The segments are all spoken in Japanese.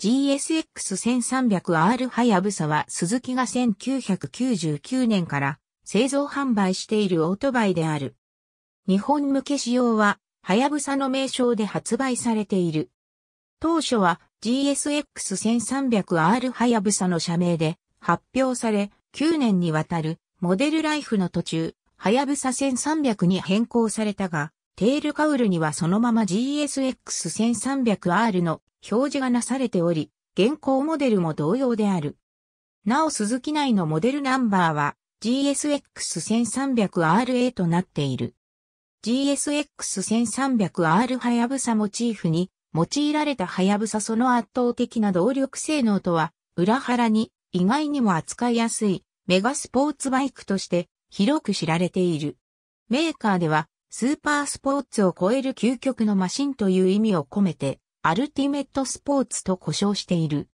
GSX1300R ハヤブサは鈴木が1999年から製造販売しているオートバイである。日本向け仕様はハヤブサの名称で発売されている。当初は GSX1300R ハヤブサの社名で発表され9年にわたるモデルライフの途中、ハヤブサ1300に変更されたが、テールカウルにはそのまま GSX1300R の表示がなされており、現行モデルも同様である。なお鈴木内のモデルナンバーは GSX1300RA となっている。GSX1300R はやぶさモチーフに用いられたはやぶさその圧倒的な動力性能とは裏腹に意外にも扱いやすいメガスポーツバイクとして広く知られている。メーカーではスーパースポーツを超える究極のマシンという意味を込めてアルティメットスポーツと呼称している。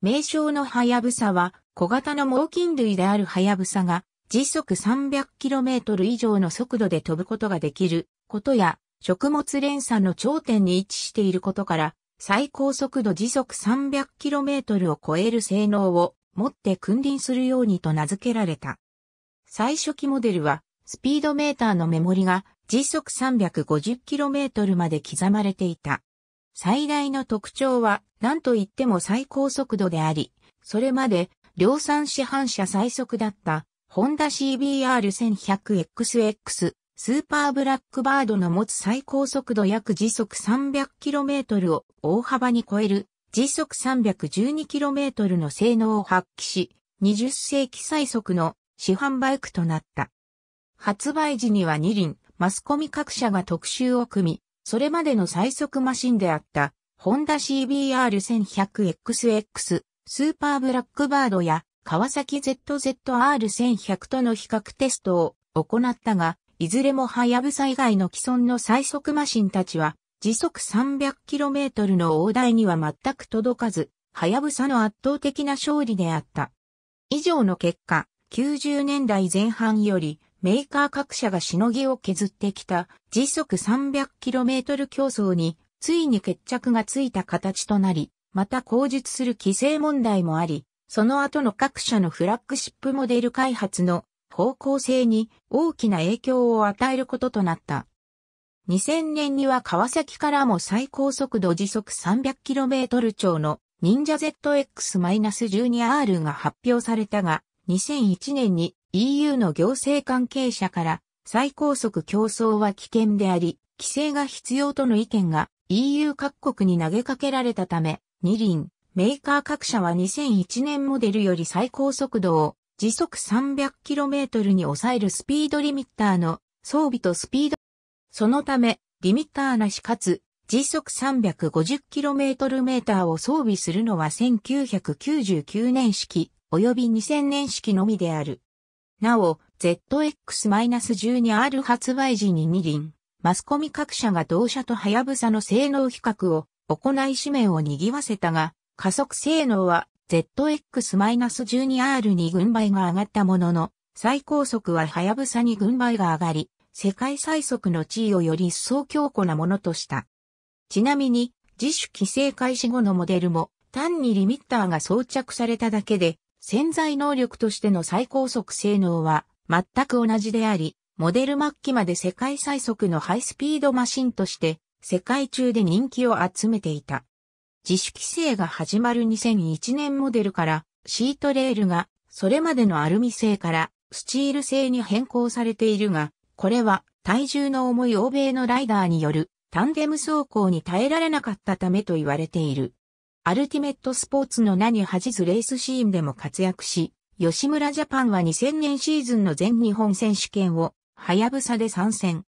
名称のハヤブサは小型の猛禽類であるハヤブサが時速 300km 以上の速度で飛ぶことができることや食物連鎖の頂点に位置していることから最高速度時速 300km を超える性能を持って君臨するようにと名付けられた。最初期モデルはスピードメーターのメモリが時速 350km まで刻まれていた。最大の特徴は、何と言っても最高速度であり、それまで量産市販車最速だった、ホンダ CBR1100XX、スーパーブラックバードの持つ最高速度約時速 300km を大幅に超える時速 312km の性能を発揮し、20世紀最速の市販バイクとなった。発売時には2輪、マスコミ各社が特集を組み、それまでの最速マシンであった、ホンダ CBR1100XX、スーパーブラックバードや、川崎 ZZR1100 との比較テストを行ったが、いずれもハヤブサ以外の既存の最速マシンたちは、時速 300km の大台には全く届かず、ハヤブサの圧倒的な勝利であった。以上の結果、90年代前半より、メーカー各社がしのぎを削ってきた時速 300km 競争についに決着がついた形となり、また口述する規制問題もあり、その後の各社のフラッグシップモデル開発の方向性に大きな影響を与えることとなった。2000年には川崎からも最高速度時速 300km 超の忍者 ZX-12R が発表されたが、2001年に EU の行政関係者から最高速競争は危険であり、規制が必要との意見が EU 各国に投げかけられたため、二輪、メーカー各社は2001年モデルより最高速度を時速 300km に抑えるスピードリミッターの装備とスピード。そのため、リミッターなしかつ時速 350km メーターを装備するのは1999年式及び2000年式のみである。なお、ZX-12R 発売時に2輪、マスコミ各社が同社とハヤブサの性能比較を行い紙面を賑わせたが、加速性能は ZX-12R に軍配が上がったものの、最高速はハヤブサに軍配が上がり、世界最速の地位をより一層強固なものとした。ちなみに、自主規制開始後のモデルも、単にリミッターが装着されただけで、潜在能力としての最高速性能は全く同じであり、モデル末期まで世界最速のハイスピードマシンとして世界中で人気を集めていた。自主規制が始まる2001年モデルからシートレールがそれまでのアルミ製からスチール製に変更されているが、これは体重の重い欧米のライダーによるタンデム走行に耐えられなかったためと言われている。アルティメットスポーツの名に恥じずレースシーンでも活躍し、吉村ジャパンは2000年シーズンの全日本選手権を、はやぶさで参戦。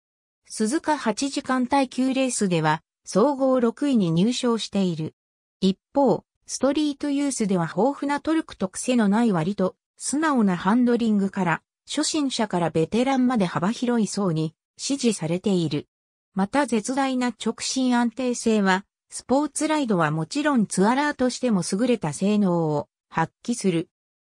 鈴鹿8時間耐久レースでは、総合6位に入賞している。一方、ストリートユースでは豊富なトルクと癖のない割と、素直なハンドリングから、初心者からベテランまで幅広い層に支持されている。また絶大な直進安定性はスポーツライドはもちろんツアラーとしても優れた性能を発揮する。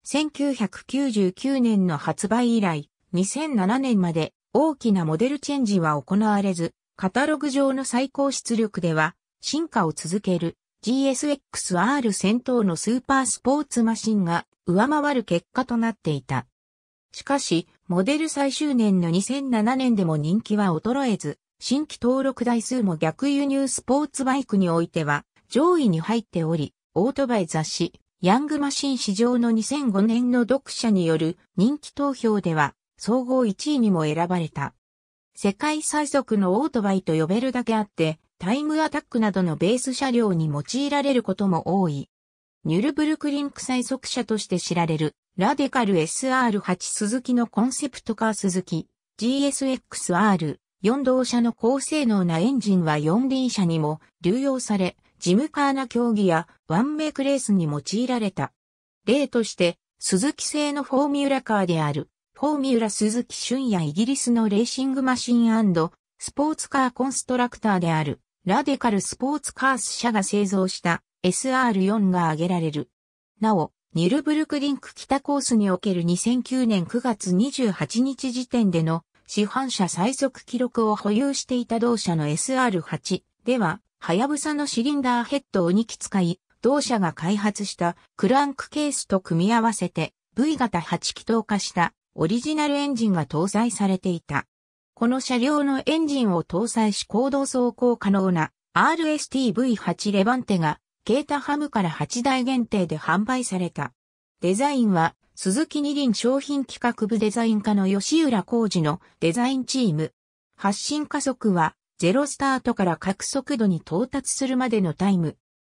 1999年の発売以来、2007年まで大きなモデルチェンジは行われず、カタログ上の最高出力では進化を続ける GSX-R 戦闘のスーパースポーツマシンが上回る結果となっていた。しかし、モデル最終年の2007年でも人気は衰えず、新規登録台数も逆輸入スポーツバイクにおいては上位に入っており、オートバイ雑誌、ヤングマシン市場の2005年の読者による人気投票では総合1位にも選ばれた。世界最速のオートバイと呼べるだけあって、タイムアタックなどのベース車両に用いられることも多い。ニュルブルクリンク最速車として知られる、ラデカル SR8 鈴木のコンセプトカー鈴木 GSXR 4動車の高性能なエンジンは4輪車にも流用され、ジムカーナ競技やワンメイクレースに用いられた。例として、鈴木製のフォーミュラカーである、フォーミュラ鈴木俊やイギリスのレーシングマシンスポーツカーコンストラクターである、ラデカルスポーツカース社が製造した SR4 が挙げられる。なお、ニルブルクリンク北コースにおける2009年9月28日時点での市販車最速記録を保有していた同社の SR8 では、はやぶさのシリンダーヘッドを2機使い、同社が開発したクランクケースと組み合わせて V 型8気筒化したオリジナルエンジンが搭載されていた。この車両のエンジンを搭載し行動走行可能な RSTV8 レバンテがケータハムから8台限定で販売された。デザインは鈴木二輪商品企画部デザイン課の吉浦浩二のデザインチーム。発進加速は、ゼロスタートから各速度に到達するまでのタイム。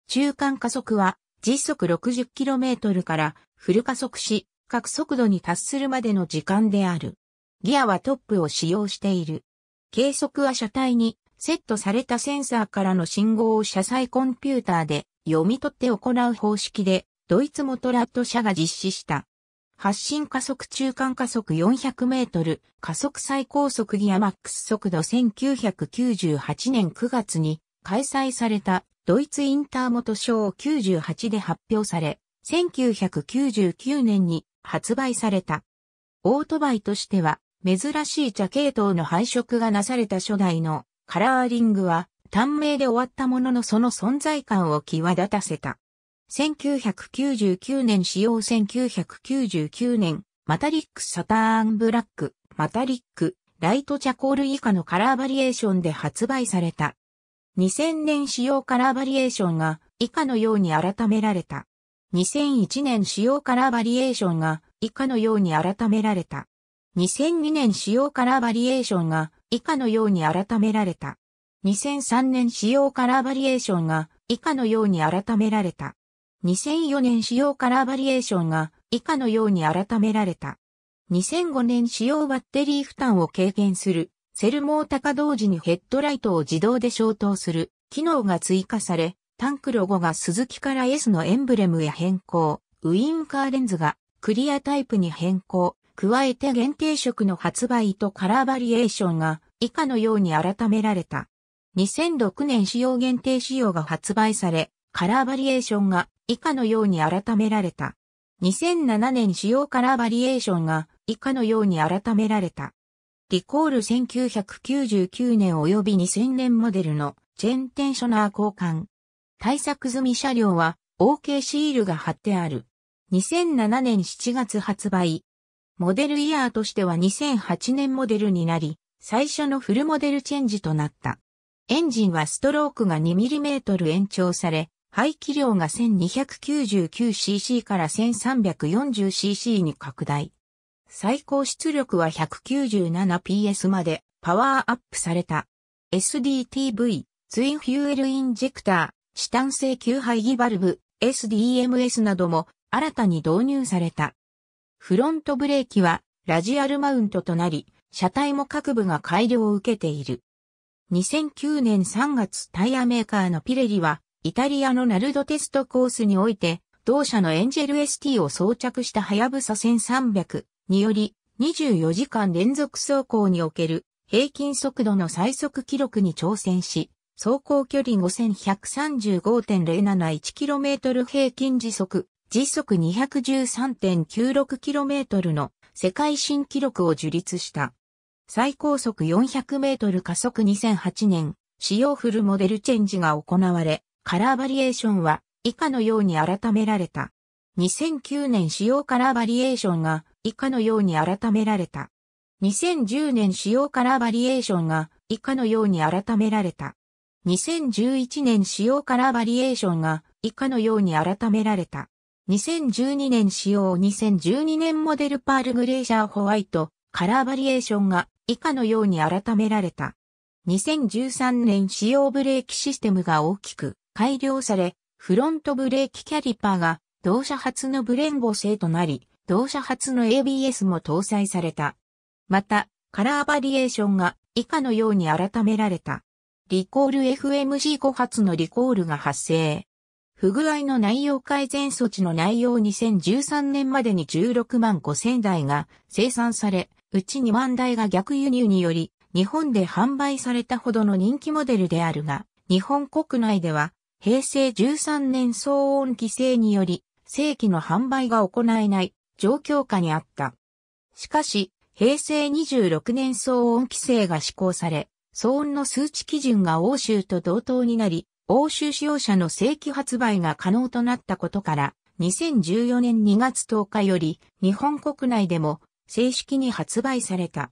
中間加速は、時速 60km からフル加速し、各速度に達するまでの時間である。ギアはトップを使用している。計測は車体にセットされたセンサーからの信号を車載コンピューターで読み取って行う方式で、ドイツモトラット社が実施した。発進加速中間加速400メートル、加速最高速ギアマックス速度1998年9月に開催されたドイツインターモトー98で発表され、1999年に発売された。オートバイとしては珍しい茶系統の配色がなされた初代のカラーリングは短命で終わったもののその存在感を際立たせた。1999年使用1999年、マタリックサターンブラック、マタリック、ライトチャコール以下のカラーバリエーションで発売された。2000年使用カラーバリエーションが以下のように改められた。2001年使用カラーバリエーションが以下のように改められた。2002年使用カラーバリエーションが以下のように改められた。2003年使用カラーバリエーションが以下のように改められた。2004年仕様カラーバリエーションが以下のように改められた。2005年仕様バッテリー負担を軽減する、セルモータ化同時にヘッドライトを自動で消灯する、機能が追加され、タンクロゴが鈴木から S のエンブレムへ変更、ウインカーレンズがクリアタイプに変更、加えて限定色の発売とカラーバリエーションが以下のように改められた。2006年仕様限定仕様が発売され、カラーバリエーションが以下のように改められた。2007年使用カラーバリエーションが以下のように改められた。リコール1999年及び2000年モデルのチェーンテンショナー交換。対策済み車両は OK シールが貼ってある。2007年7月発売。モデルイヤーとしては2008年モデルになり、最初のフルモデルチェンジとなった。エンジンはストロークが 2mm 延長され、排気量が 1299cc から 1340cc に拡大。最高出力は 197PS までパワーアップされた。SDTV、ツインフューエルインジェクター、チタン製吸排気バルブ、SDMS なども新たに導入された。フロントブレーキはラジアルマウントとなり、車体も各部が改良を受けている。2009年3月タイヤメーカーのピレリはイタリアのナルドテストコースにおいて、同社のエンジェル ST を装着したハヤブサ1300により、24時間連続走行における平均速度の最速記録に挑戦し、走行距離 5135.071km 平均時速、時速 213.96km の世界新記録を樹立した。最高速 400m 加速2008年、使用フルモデルチェンジが行われ、カラーバリエーションは以下のように改められた。2009年使用カラーバリエーションが以下のように改められた。2010年使用カラーバリエーションが以下のように改められた。2011年使用カラーバリエーションが以下のように改められた。2012年使用2012年モデルパールグレーシャーホワイトカラーバリエーションが以下のように改められた。2013年使用ブレーキシステムが大きく改良され、フロントブレーキキャリパーが同社初のブレンボ製となり、同社初の ABS も搭載された。また、カラーバリエーションが以下のように改められた。リコール FMG5 発のリコールが発生。不具合の内容改善措置の内容2013年までに16万5000台が生産され、うち2万台が逆輸入により日本で販売されたほどの人気モデルであるが、日本国内では平成13年騒音規制により、正規の販売が行えない状況下にあった。しかし、平成26年騒音規制が施行され、騒音の数値基準が欧州と同等になり、欧州使用者の正規発売が可能となったことから、2014年2月10日より日本国内でも正式に発売された。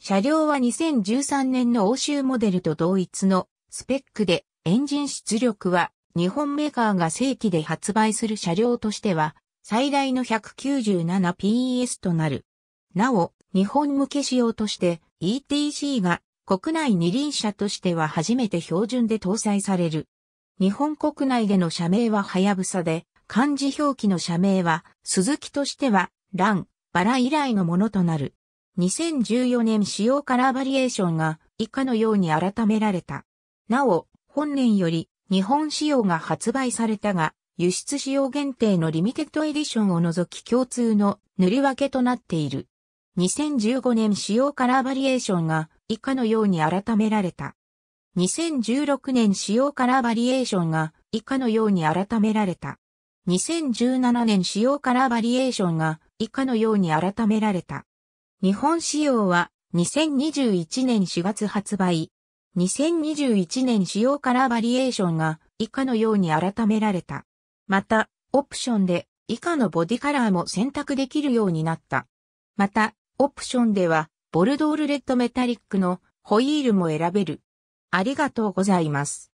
車両は2013年の欧州モデルと同一のスペックでエンジン出力は日本メーカーが正規で発売する車両としては最大の 197PS となる。なお、日本向け仕様として ETC が国内二輪車としては初めて標準で搭載される。日本国内での社名ははやぶさで、漢字表記の社名は、鈴木としては、ラン、バラ以来のものとなる。2014年仕様カラーバリエーションが以下のように改められた。なお、本年より日本仕様が発売されたが、輸出仕様限定のリミテッドエディションを除き共通の塗り分けとなっている。2015年仕様カラーバリエーションが以下のように改められた。2016年仕様カラーバリエーションが以下のように改められた。2017年仕様カラーバリエーションが以下のように改められた。日本仕様は2021年4月発売、2021年仕様カラーバリエーションが以下のように改められた。また、オプションで以下のボディカラーも選択できるようになった。また、オプションでは、ボルドールレッドメタリックのホイールも選べる。ありがとうございます。